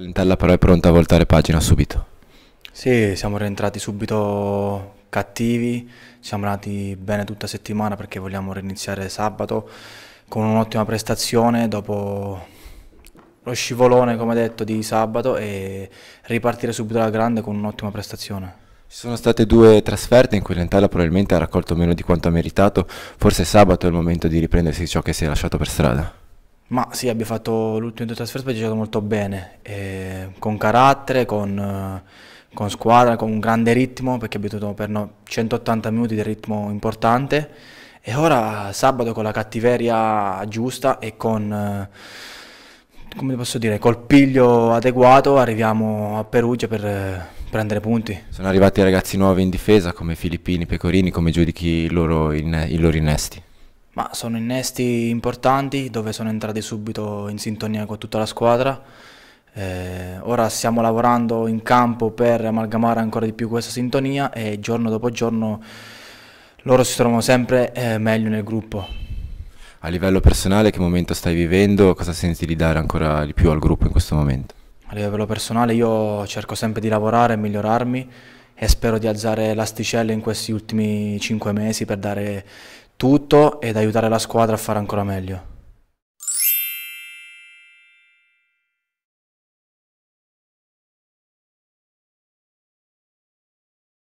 L'Intella però è pronta a voltare pagina subito. Sì, siamo rientrati subito cattivi, siamo andati bene tutta settimana perché vogliamo riniziare sabato con un'ottima prestazione dopo lo scivolone, come detto, di sabato e ripartire subito alla grande con un'ottima prestazione. Ci sono state due trasferte in cui l'Entella probabilmente ha raccolto meno di quanto ha meritato, forse sabato è il momento di riprendersi ciò che si è lasciato per strada. Ma sì, abbiamo fatto l'ultimo trasferto, abbiamo giocato molto bene, eh, con carattere, con, eh, con, squadra, con un grande ritmo, perché abbiamo avuto per 180 minuti di ritmo importante. E ora sabato con la cattiveria giusta e con, eh, come posso dire, col piglio adeguato arriviamo a Perugia per eh, prendere punti. Sono arrivati ragazzi nuovi in difesa come Filippini, Pecorini, come giudichi loro in, i loro innesti? Ma sono innesti importanti dove sono entrati subito in sintonia con tutta la squadra. Eh, ora stiamo lavorando in campo per amalgamare ancora di più questa sintonia e giorno dopo giorno loro si trovano sempre eh, meglio nel gruppo. A livello personale che momento stai vivendo? Cosa senti di dare ancora di più al gruppo in questo momento? A livello personale io cerco sempre di lavorare e migliorarmi e spero di alzare l'asticella in questi ultimi 5 mesi per dare tutto ed aiutare la squadra a fare ancora meglio.